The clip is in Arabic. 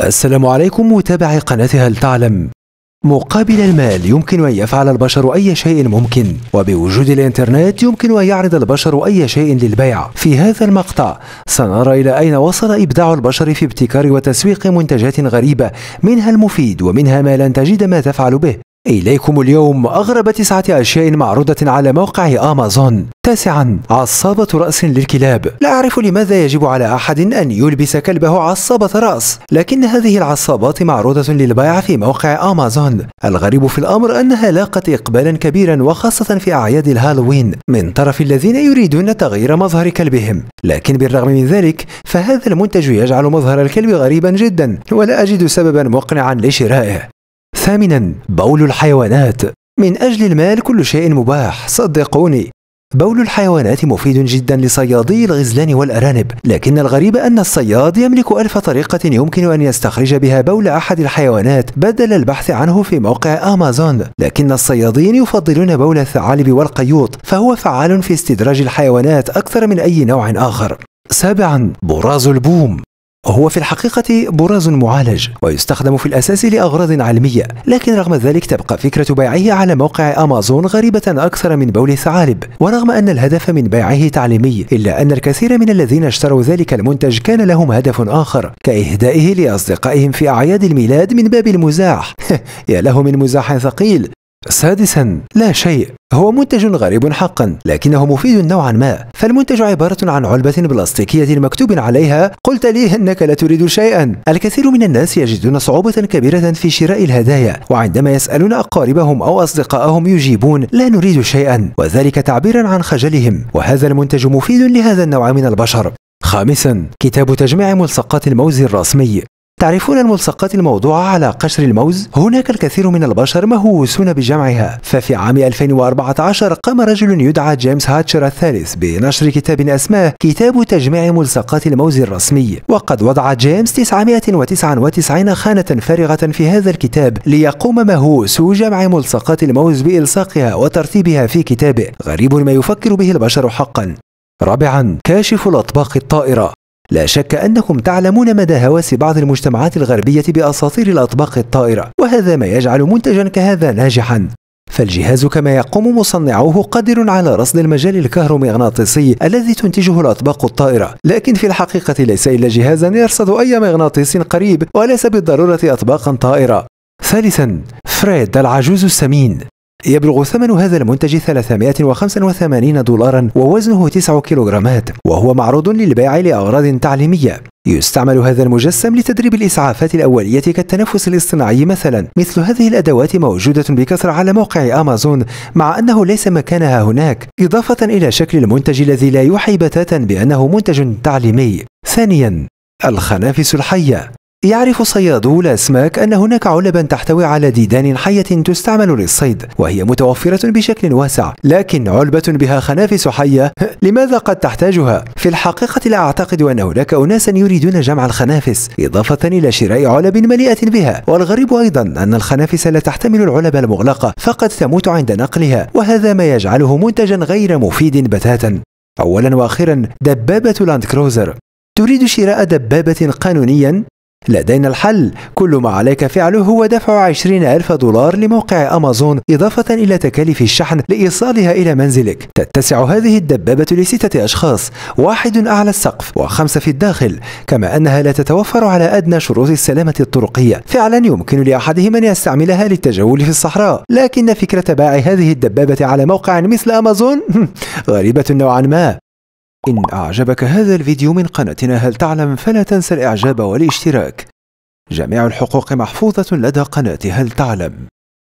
السلام عليكم متابعي قناة هل تعلم مقابل المال يمكن أن يفعل البشر أي شيء ممكن وبوجود الإنترنت يمكن أن يعرض البشر أي شيء للبيع في هذا المقطع سنرى إلى أين وصل إبداع البشر في ابتكار وتسويق منتجات غريبة منها المفيد ومنها ما لن تجد ما تفعل به إليكم اليوم أغرب تسعة أشياء معروضة على موقع أمازون تاسعا عصابة رأس للكلاب لا أعرف لماذا يجب على أحد أن يلبس كلبه عصابة رأس لكن هذه العصابات معروضة للبيع في موقع أمازون الغريب في الأمر أنها لاقت إقبالا كبيرا وخاصة في أعياد الهالوين من طرف الذين يريدون تغيير مظهر كلبهم لكن بالرغم من ذلك فهذا المنتج يجعل مظهر الكلب غريبا جدا ولا أجد سببا مقنعا لشرائه ثامنا بول الحيوانات من أجل المال كل شيء مباح صدقوني بول الحيوانات مفيد جدا لصيادي الغزلان والأرانب لكن الغريب أن الصياد يملك ألف طريقة يمكن أن يستخرج بها بول أحد الحيوانات بدل البحث عنه في موقع أمازون لكن الصيادين يفضلون بول الثعالب والقيوط فهو فعال في استدراج الحيوانات أكثر من أي نوع آخر سابعا براز البوم هو في الحقيقة براز معالج ويستخدم في الأساس لأغراض علمية لكن رغم ذلك تبقى فكرة بيعه على موقع أمازون غريبة أكثر من بول الثعالب ورغم أن الهدف من بيعه تعليمي إلا أن الكثير من الذين اشتروا ذلك المنتج كان لهم هدف آخر كإهدائه لأصدقائهم في أعياد الميلاد من باب المزاح يا له من مزاح ثقيل سادسا لا شيء هو منتج غريب حقا لكنه مفيد نوعا ما فالمنتج عبارة عن علبة بلاستيكية مكتوب عليها قلت لي أنك لا تريد شيئا الكثير من الناس يجدون صعوبة كبيرة في شراء الهدايا وعندما يسألون أقاربهم أو أصدقائهم يجيبون لا نريد شيئا وذلك تعبيرا عن خجلهم وهذا المنتج مفيد لهذا النوع من البشر خامسا كتاب تجميع ملصقات الموز الرسمي تعرفون الملصقات الموضوعة على قشر الموز؟ هناك الكثير من البشر مهووسون بجمعها ففي عام 2014 قام رجل يدعى جيمس هاتشر الثالث بنشر كتاب اسماه كتاب تجميع ملصقات الموز الرسمي وقد وضع جيمس 999 خانة فارغة في هذا الكتاب ليقوم مهووسو جمع ملصقات الموز بإلصاقها وترتيبها في كتابه غريب ما يفكر به البشر حقا رابعا كاشف الأطباق الطائرة لا شك أنكم تعلمون مدى هوس بعض المجتمعات الغربية بأساطير الأطباق الطائرة وهذا ما يجعل منتجا كهذا ناجحا فالجهاز كما يقوم مصنعوه قادر على رصد المجال الكهرومغناطيسي الذي تنتجه الأطباق الطائرة لكن في الحقيقة ليس إلا جهازا يرصد أي مغناطيس قريب وليس بالضرورة أطباقا طائرة ثالثا فريد العجوز السمين يبلغ ثمن هذا المنتج 385 دولارا ووزنه 9 كيلوغرامات وهو معروض للبيع لأغراض تعليمية يستعمل هذا المجسم لتدريب الإسعافات الأولية كالتنفس الاصطناعي مثلا مثل هذه الأدوات موجودة بكثرة على موقع أمازون مع أنه ليس مكانها هناك إضافة إلى شكل المنتج الذي لا يوحي بتاتا بأنه منتج تعليمي ثانيا الخنافس الحية يعرف صيادو الأسماك أن هناك علبا تحتوي على ديدان حية تستعمل للصيد وهي متوفرة بشكل واسع لكن علبة بها خنافس حية لماذا قد تحتاجها؟ في الحقيقة لا أعتقد أن هناك أناسا يريدون جمع الخنافس إضافة إلى شراء علب مليئة بها والغريب أيضا أن الخنافس لا تحتمل العلب المغلقة فقد تموت عند نقلها وهذا ما يجعله منتجا غير مفيد بتاتا أولا وأخيرا دبابة لاند كروزر تريد شراء دبابة قانونيا لدينا الحل كل ما عليك فعله هو دفع 20 ألف دولار لموقع أمازون إضافة إلى تكاليف الشحن لإيصالها إلى منزلك تتسع هذه الدبابة لستة أشخاص واحد أعلى السقف وخمسة في الداخل كما أنها لا تتوفر على أدنى شروط السلامة الطرقية فعلا يمكن لأحدهم أن يستعملها للتجول في الصحراء لكن فكرة بيع هذه الدبابة على موقع مثل أمازون غريبة نوعا ما إن أعجبك هذا الفيديو من قناتنا هل تعلم فلا تنسى الإعجاب والاشتراك جميع الحقوق محفوظة لدى قناة هل تعلم